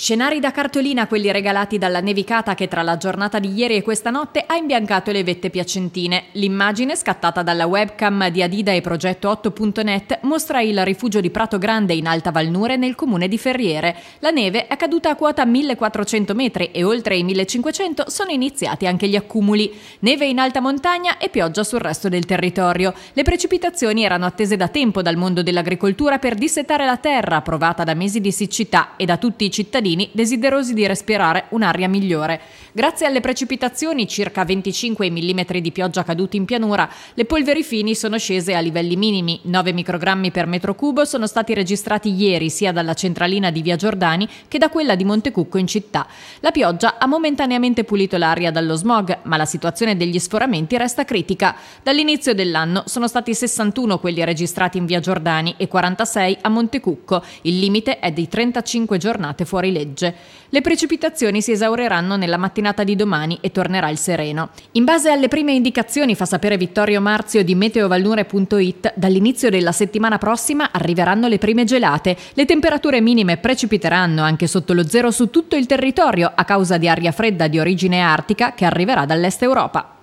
Scenari da cartolina quelli regalati dalla nevicata che tra la giornata di ieri e questa notte ha imbiancato le vette piacentine. L'immagine scattata dalla webcam di Adida e progetto8.net mostra il rifugio di Prato Grande in Alta Valnure nel comune di Ferriere. La neve è caduta a quota 1400 metri e oltre i 1500 sono iniziati anche gli accumuli. Neve in alta montagna e pioggia sul resto del territorio. Le precipitazioni erano attese da tempo dal mondo dell'agricoltura per dissetare la terra provata da mesi di siccità e da tutti i cittadini cittadini desiderosi di respirare un'aria migliore. Grazie alle precipitazioni, circa 25 mm di pioggia caduti in pianura, le polveri fini sono scese a livelli minimi. 9 microgrammi per metro cubo sono stati registrati ieri sia dalla centralina di Via Giordani che da quella di Montecucco in città. La pioggia ha momentaneamente pulito l'aria dallo smog, ma la situazione degli sforamenti resta critica. Dall'inizio dell'anno sono stati 61 quelli registrati in Via Giordani e 46 a Montecucco. Il limite è di 35 giornate fuori legge legge. Le precipitazioni si esaureranno nella mattinata di domani e tornerà il sereno. In base alle prime indicazioni, fa sapere Vittorio Marzio di meteovalnure.it, dall'inizio della settimana prossima arriveranno le prime gelate. Le temperature minime precipiteranno anche sotto lo zero su tutto il territorio a causa di aria fredda di origine artica che arriverà dall'est Europa.